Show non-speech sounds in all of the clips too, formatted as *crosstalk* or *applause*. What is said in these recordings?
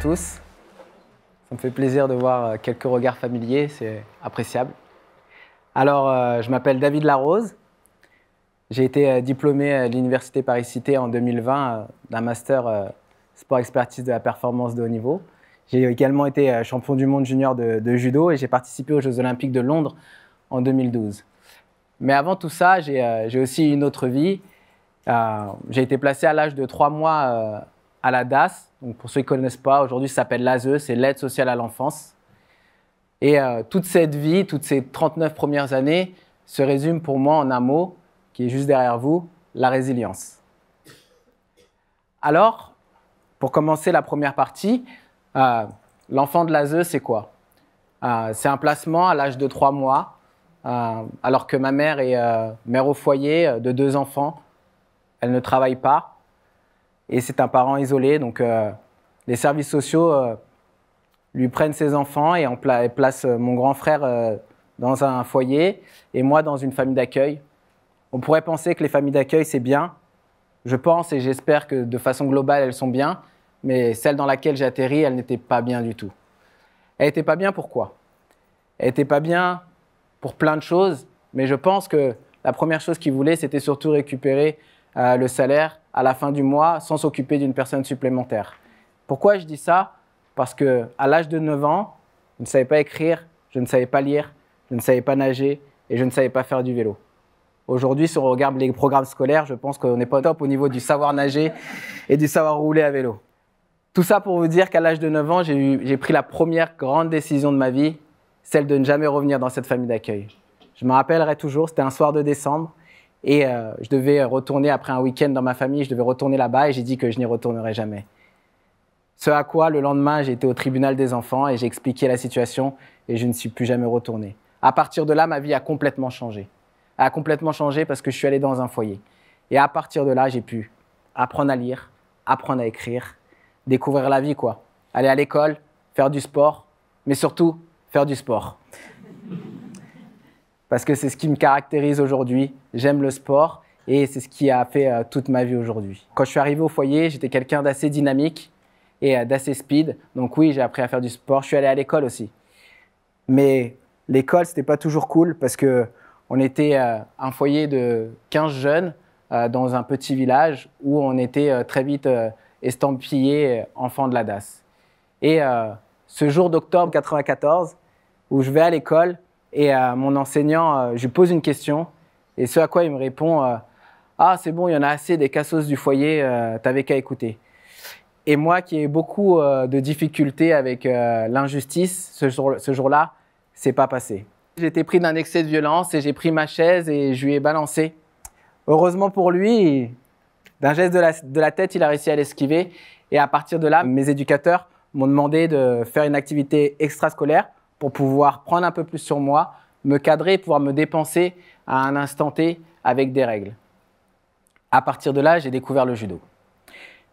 tous. Ça me fait plaisir de voir euh, quelques regards familiers, c'est appréciable. Alors, euh, je m'appelle David Larose. J'ai été euh, diplômé à l'Université Paris-Cité en 2020 d'un master sport expertise de la performance de haut niveau. J'ai également été champion du monde junior de, judo et j'ai participé aux Jeux olympiques de Londres en 2012. Mais avant tout ça, j'ai aussi une autre vie. j'ai été placé à l'âge de 3 mois à la DAS, pour ceux qui ne connaissent pas, aujourd'hui ça s'appelle l'ASE, c'est l'aide sociale à l'enfance. Et euh, toute cette vie, toutes ces 39 premières années se résument pour moi en un mot qui est juste derrière vous, la résilience. Alors, pour commencer la première partie, euh, l'enfant de l'ASE, c'est quoi euh, C'est un placement à l'âge de 3 mois, alors que ma mère est mère au foyer de deux enfants, elle ne travaille pas, et c'est un parent isolé, donc euh, les services sociaux euh, lui prennent ses enfants et, en placent euh, mon grand frère dans un foyer et moi dans une famille d'accueil. On pourrait penser que les familles d'accueil, c'est bien. Je pense et j'espère que de façon globale, elles sont bien, mais celle dans laquelle j'ai atterri, elle n'était pas bien du tout. Elle n'était pas bien pourquoi Elle n'était pas bien pour plein de choses, mais je pense que la première chose qu'ils voulaient, c'était surtout récupérer le salaire à la fin du mois sans s'occuper d'une personne supplémentaire. Pourquoi je dis ça Parce que à l'âge de 9 ans, je ne savais pas écrire, je ne savais pas lire, je ne savais pas nager et je ne savais pas faire du vélo. Aujourd'hui, si on regarde les programmes scolaires, je pense qu'on n'est pas top au niveau du savoir nager et du savoir rouler à vélo. Tout ça pour vous dire qu'à l'âge de 9 ans, j'ai pris la première grande décision de ma vie, celle de ne jamais revenir dans cette famille d'accueil. Je me rappellerai toujours, c'était un soir de décembre, et euh, je devais retourner après un week-end dans ma famille, je devais retourner là-bas et j'ai dit que je n'y retournerai jamais. Ce à quoi, le lendemain, j'étais au tribunal des enfants et j'ai expliqué la situation et je ne suis plus jamais retourné. À partir de là, ma vie a complètement changé. Elle a complètement changé parce que je suis allé dans un foyer. Et à partir de là, j'ai pu apprendre à lire, apprendre à écrire, découvrir la vie, quoi. Aller à l'école, faire du sport, mais surtout faire du sport parce que c'est ce qui me caractérise aujourd'hui. J'aime le sport et c'est ce qui a fait euh, toute ma vie aujourd'hui. Quand je suis arrivé au foyer, j'étais quelqu'un d'assez dynamique et euh, d'assez speed. Donc oui, j'ai appris à faire du sport. Je suis allé à l'école aussi. Mais l'école, c'était pas toujours cool parce que on était euh, un foyer de 15 jeunes dans un petit village où on était très vite estampillés enfants de la DAS. Et ce jour d'octobre 94 où je vais à l'école, et à euh, mon enseignant, euh, je lui pose une question. Et ce à quoi il me répond euh, Ah, c'est bon, il y en a assez des cassos du foyer, t'avais qu'à écouter. Et moi qui ai beaucoup de difficultés avec l'injustice, ce jour-là, ce c'est pas passé. J'étais pris d'un excès de violence et j'ai pris ma chaise et je lui ai balancé. Heureusement pour lui, d'un geste de la, de la, tête, il a réussi à l'esquiver. Et à partir de là, mes éducateurs m'ont demandé de faire une activité extrascolaire pour pouvoir prendre un peu plus sur moi, me cadrer, pouvoir me dépenser à un instant T avec des règles. À partir de là, j'ai découvert le judo.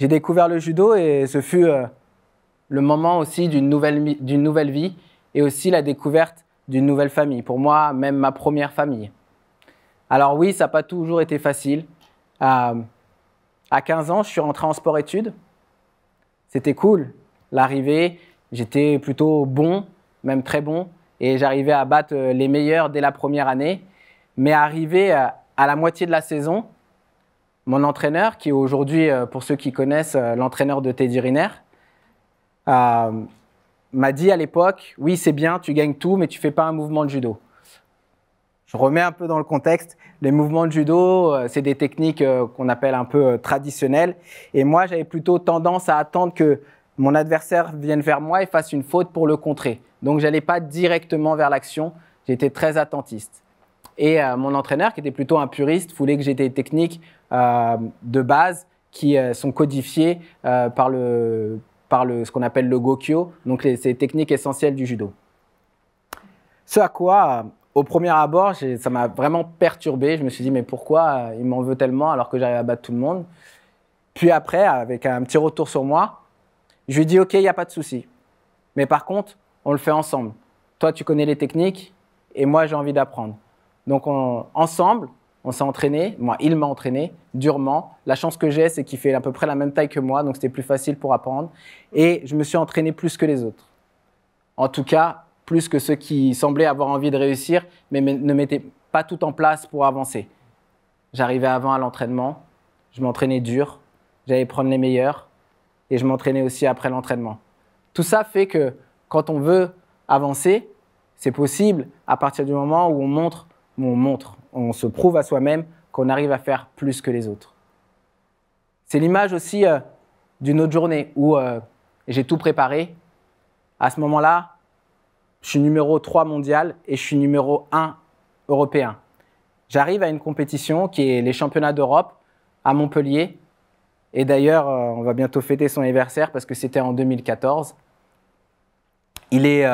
J'ai découvert le judo et ce fut euh, le moment aussi d'une nouvelle, vie et aussi la découverte d'une nouvelle famille. Pour moi, même ma première famille. Alors oui, ça n'a pas toujours été facile. Euh, à 15 ans, je suis rentré en sport-études. C'était cool. L'arrivée, j'étais plutôt bon même très bon. Et j'arrivais à battre euh, les meilleurs dès la première année. Mais arrivé euh, à la moitié de la saison, mon entraîneur, qui est aujourd'hui, euh, pour ceux qui connaissent, l'entraîneur de Teddy Riner, m'a dit à l'époque Oui, c'est bien, tu gagnes tout, mais tu fais pas un mouvement de judo. Je remets un peu dans le contexte. Les mouvements de judo, c'est des techniques qu'on appelle un peu traditionnelles. Et moi, j'avais plutôt tendance à attendre que mon adversaire vienne vers moi et fasse une faute pour le contrer. Donc j'allais pas directement vers l'action, j'étais très attentiste. Et euh, mon entraîneur, qui était plutôt un puriste, voulait que j'étais des techniques euh, de base qui euh, sont codifiées par, ce qu'on appelle le Gokyo, donc les, ces techniques essentielles du judo. Ce à quoi, au premier abord, ça m'a vraiment perturbé. Je me suis dit, mais pourquoi il m'en veut tellement alors que j'arrive à battre tout le monde Puis après, avec un petit retour sur moi, je lui dis, OK, il n'y a pas de souci. Mais par contre, on le fait ensemble. Toi, tu connais les techniques et moi, j'ai envie d'apprendre. Donc, ensemble, on s'est entraîné. Moi, il m'a entraîné durement. La chance que j'ai, c'est qu'il fait à peu près la même taille que moi, donc c'était plus facile pour apprendre. Et je me suis entraîné plus que les autres. En tout cas, plus que ceux qui semblaient avoir envie de réussir, mais ne mettaient pas tout en place pour avancer. J'arrivais avant à l'entraînement, je m'entraînais dur, j'allais prendre les meilleurs, et je m'entraînais aussi après l'entraînement. Tout ça fait que quand on veut avancer, c'est possible à partir du moment où on montre, où on montre, on se prouve à soi-même qu'on arrive à faire plus que les autres. C'est l'image aussi euh, d'une autre journée où euh, j'ai tout préparé. À ce moment-là, je suis numéro 3 mondial et je suis numéro 1 européen. J'arrive à une compétition qui est les championnats d'Europe à Montpellier et d'ailleurs, euh, on va bientôt fêter son anniversaire parce que c'était en 2014. Il est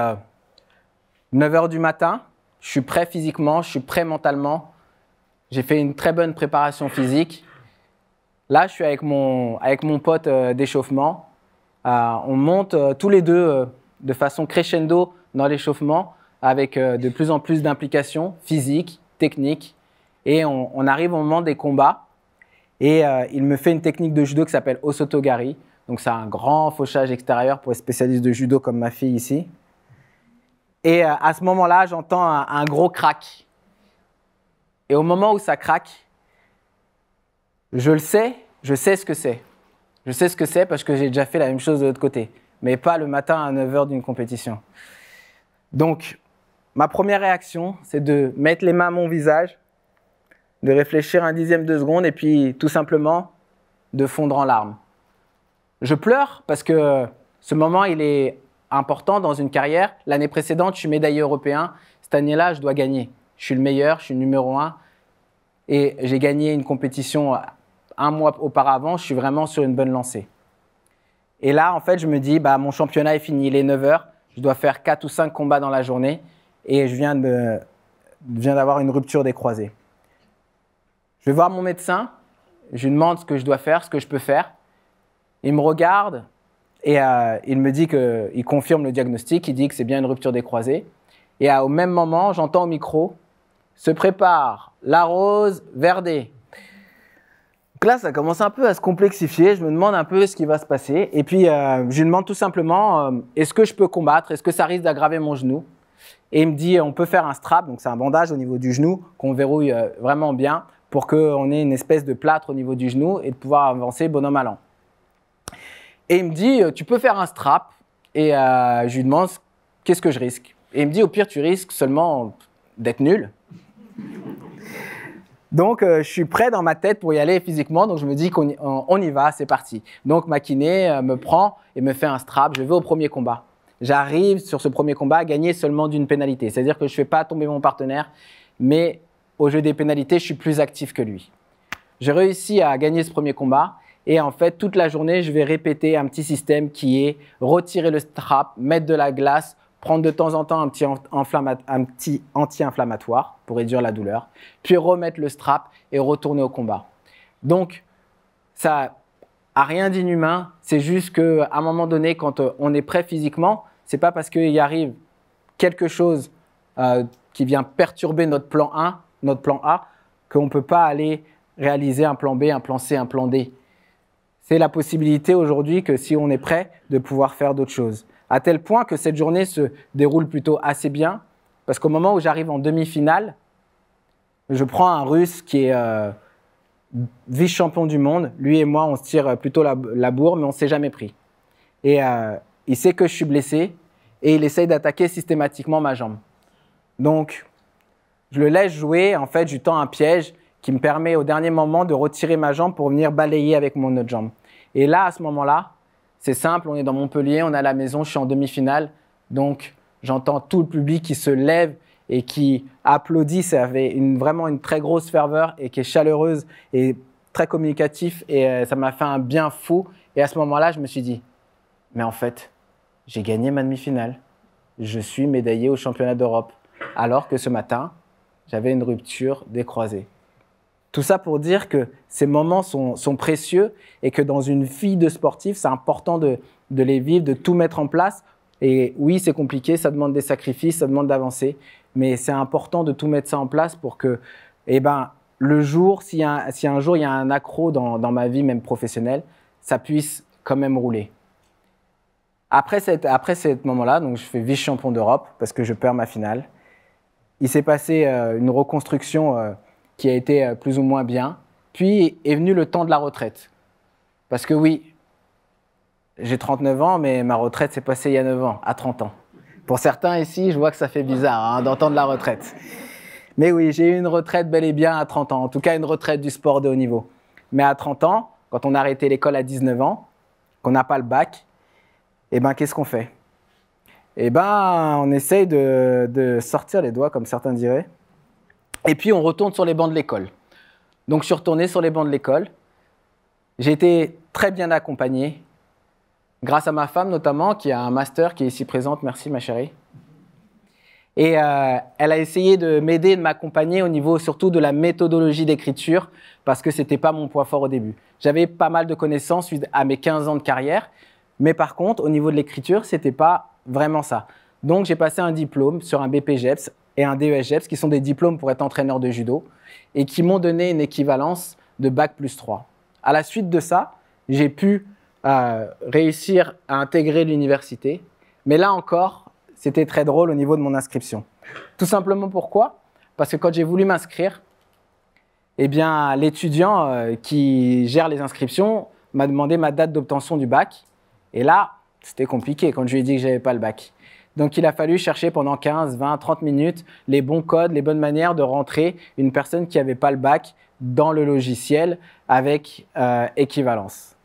9 euh, h du matin. Je suis prêt physiquement, je suis prêt mentalement. J'ai fait une très bonne préparation physique. Là, je suis avec mon, avec mon pote euh, d'échauffement. on monte tous les deux de façon crescendo dans l'échauffement avec de plus en plus d'implications physiques, techniques. Et on arrive au moment des combats. Et euh, il me fait une technique de judo qui s'appelle Osotogari. Donc c'est un grand fauchage extérieur pour les spécialistes de judo comme ma fille ici. Et euh, à ce moment-là, j'entends un, gros crack. Et au moment où ça craque, je le sais, je sais ce que c'est. Je sais ce que c'est parce que j'ai déjà fait la même chose de l'autre côté, mais pas le matin à 9h d'une compétition. Donc, ma première réaction, c'est de mettre les mains à mon visage de réfléchir un dixième de seconde et puis tout simplement de fondre en larmes. Je pleure parce que ce moment, il est important dans une carrière. L'année précédente, je suis médaillé européen. Cette année-là, je dois gagner. Je suis le meilleur, je suis numéro un. Et j'ai gagné une compétition un mois auparavant. Je suis vraiment sur une bonne lancée. Et là, en fait, je me dis, bah, mon championnat est fini, il est 9h. Je dois faire 4 ou 5 combats dans la journée. Et je viens d'avoir une rupture des croisés. Je vais voir mon médecin, je lui demande ce que je dois faire, ce que je peux faire. Il me regarde et euh, il me dit qu'il confirme le diagnostic, il dit que c'est bien une rupture des croisés. Et euh, au même moment, j'entends au micro, se prépare la rose verdée. Donc là, ça commence un peu à se complexifier. Je me demande un peu ce qui va se passer. Et puis, euh, je lui demande tout simplement, est-ce que je peux combattre Est-ce que ça risque d'aggraver mon genou Et il me dit, on peut faire un strap, donc c'est un bandage au niveau du genou qu'on verrouille vraiment bien pour qu'on ait une espèce de plâtre au niveau du genou et de pouvoir avancer bonhomme l'an. Et il me dit, euh, tu peux faire un strap. Et euh, je lui demande, qu'est-ce que je risque Et il me dit, au pire, tu risques seulement d'être nul. Donc, euh, je suis prêt dans ma tête pour y aller physiquement. Donc, je me dis qu'on on y va, c'est parti. Donc, ma kiné me prend et me fait un strap. Je vais au premier combat. J'arrive sur ce premier combat à gagner seulement d'une pénalité. C'est-à-dire que je ne fais pas tomber mon partenaire, mais au jeu des pénalités, je suis plus actif que lui. J'ai réussi à gagner ce premier combat et en fait, toute la journée, je vais répéter un petit système qui est retirer le strap, mettre de la glace, prendre de temps en temps un petit, anti-inflammatoire pour réduire la douleur, puis remettre le strap et retourner au combat. Donc, ça a rien d'inhumain, c'est juste qu'à un moment donné, quand euh, on est prêt physiquement, ce n'est pas parce qu'il arrive quelque chose euh, qui vient perturber notre plan 1 notre plan A, qu'on ne peut pas aller réaliser un plan B, un plan C, un plan D. C'est la possibilité aujourd'hui que si on est prêt, de pouvoir faire d'autres choses. À tel point que cette journée se déroule plutôt assez bien, parce qu'au moment où j'arrive en demi-finale, je prends un russe qui est euh, vice-champion du monde. Lui et moi, on se tire plutôt la, bourre, mais on ne s'est jamais pris. Et euh, il sait que je suis blessé et il essaye d'attaquer systématiquement ma jambe. Donc, je le laisse jouer, en fait, je tends un piège qui me permet au dernier moment de retirer ma jambe pour venir balayer avec mon autre jambe. Et là, à ce moment-là, c'est simple, on est dans Montpellier, on est à la maison, je suis en demi-finale. Donc, j'entends tout le public qui se lève et qui applaudit. Ça avait vraiment une très grosse ferveur et qui est chaleureuse et très communicatif. Et euh, ça m'a fait un bien fou. Et à ce moment-là, je me suis dit, mais en fait, j'ai gagné ma demi-finale. Je suis médaillé au championnat d'Europe. Alors que ce matin, j'avais une rupture des croisés. Tout ça pour dire que ces moments sont, précieux et que dans une vie de sportif, c'est important de, les vivre, de tout mettre en place. Et oui, c'est compliqué, ça demande des sacrifices, ça demande d'avancer, mais c'est important de tout mettre ça en place pour que, eh ben, le jour, si un, jour il y a un accro dans, ma vie, même professionnelle, ça puisse quand même rouler. Après, cette, ce moment-là, donc je fais vice-champion d'Europe parce que je perds ma finale il s'est passé euh, une reconstruction euh, qui a été euh, plus ou moins bien. Puis est venu le temps de la retraite. Parce que oui, j'ai 39 ans, mais ma retraite s'est passée il y a 9 ans, à 30 ans. Pour certains ici, je vois que ça fait bizarre hein, d'entendre la retraite. Mais oui, j'ai eu une retraite bel et bien à 30 ans, en tout cas une retraite du sport de haut niveau. Mais à 30 ans, quand on a arrêté l'école à 19 ans, qu'on n'a pas le bac, eh ben qu'est-ce qu'on fait eh ben, on essaye de, sortir les doigts, comme certains diraient. Et puis, on retourne sur les bancs de l'école. Donc, je suis retourné sur les bancs de l'école. J'ai été très bien accompagné, grâce à ma femme notamment, qui a un master qui est ici présente. Merci, ma chérie. Et euh, elle a essayé de m'aider, de m'accompagner au niveau surtout de la méthodologie d'écriture, parce que ce n'était pas mon point fort au début. J'avais pas mal de connaissances à mes 15 ans de carrière, mais par contre, au niveau de l'écriture, ce n'était pas vraiment ça. Donc j'ai passé un diplôme sur un BPGEPS et un DESGEPS, e qui sont des diplômes pour être entraîneur de judo, et qui m'ont donné une équivalence de bac plus 3. À la suite de ça, j'ai pu euh, réussir à intégrer l'université, mais là encore, c'était très drôle au niveau de mon inscription. Tout simplement pourquoi Parce que quand j'ai voulu m'inscrire, eh bien, l'étudiant euh, qui gère les inscriptions m'a demandé ma date d'obtention du bac. Et là, c'était compliqué quand je lui ai dit que j'avais pas le bac. Donc il a fallu chercher pendant 15, 20, 30 minutes les bons codes, les bonnes manières de rentrer une personne qui n'avait pas le bac dans le logiciel avec euh, équivalence.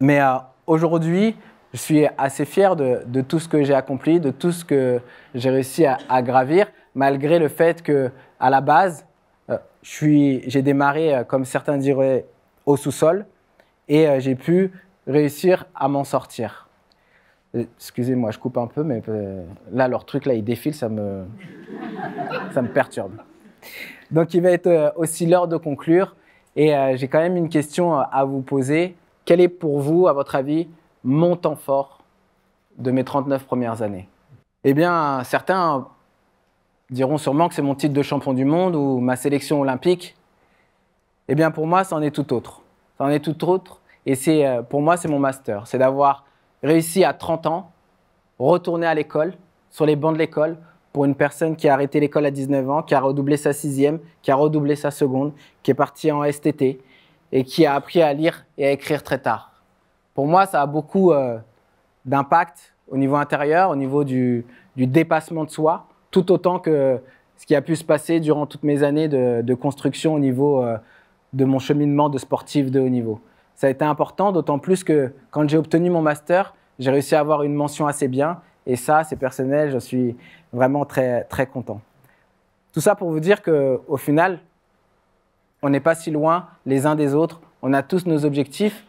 Mais euh, aujourd'hui, je suis assez fier de, tout ce que j'ai accompli, de tout ce que j'ai réussi à, gravir, malgré le fait que à la base, euh, j'ai démarré, comme certains diraient, au sous-sol, et j'ai pu réussir à m'en sortir. Excusez-moi, je coupe un peu, mais euh, là, leur truc, là, il défile, ça me, *laughs* ça me perturbe. Donc, il va être euh, aussi l'heure de conclure. Et euh, j'ai quand même une question à vous poser. Quel est pour vous, à votre avis, mon temps fort de mes 39 premières années Eh bien, certains diront sûrement que c'est mon titre de champion du monde ou ma sélection olympique. Eh bien, pour moi, c'en est tout autre. C'en est tout autre et euh, pour moi, c'est mon master. C'est d'avoir réussi à 30 ans, retourner à l'école, sur les bancs de l'école, pour une personne qui a arrêté l'école à 19 ans, qui a redoublé sa sixième, qui a redoublé sa seconde, qui est partie en STT et qui a appris à lire et à écrire très tard. Pour moi, ça a beaucoup euh, d'impact au niveau intérieur, au niveau du, dépassement de soi, tout autant que ce qui a pu se passer durant toutes mes années de, construction au niveau euh, de mon cheminement de sportif de haut niveau ça a été important, d'autant plus que quand j'ai obtenu mon master, j'ai réussi à avoir une mention assez bien. Et ça, c'est personnel, je suis vraiment très, très content. Tout ça pour vous dire qu'au final, on n'est pas si loin les uns des autres. On a tous nos objectifs,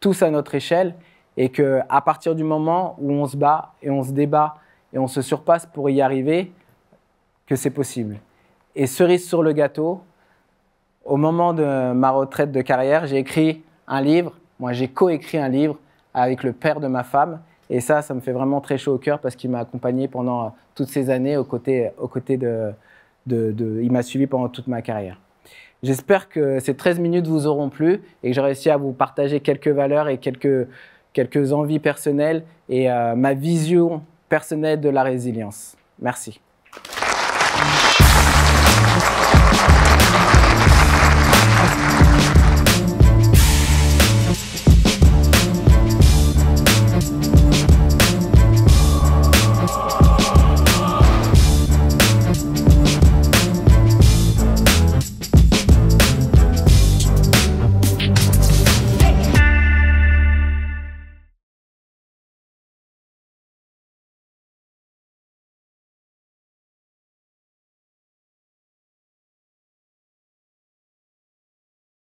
tous à notre échelle. Et qu'à partir du moment où on se bat et on se débat et on se surpasse pour y arriver, que c'est possible. Et cerise sur le gâteau, au moment de ma retraite de carrière, j'ai écrit un livre. Moi, j'ai coécrit un livre avec le père de ma femme. Et ça, ça me fait vraiment très chaud au cœur parce qu'il m'a accompagné pendant euh, toutes ces années aux côtés, euh, de, Il m'a suivi pendant toute ma carrière. J'espère que ces 13 minutes vous auront plu et que j'ai réussi à vous partager quelques valeurs et quelques, envies personnelles et euh, ma vision personnelle de la résilience. Merci.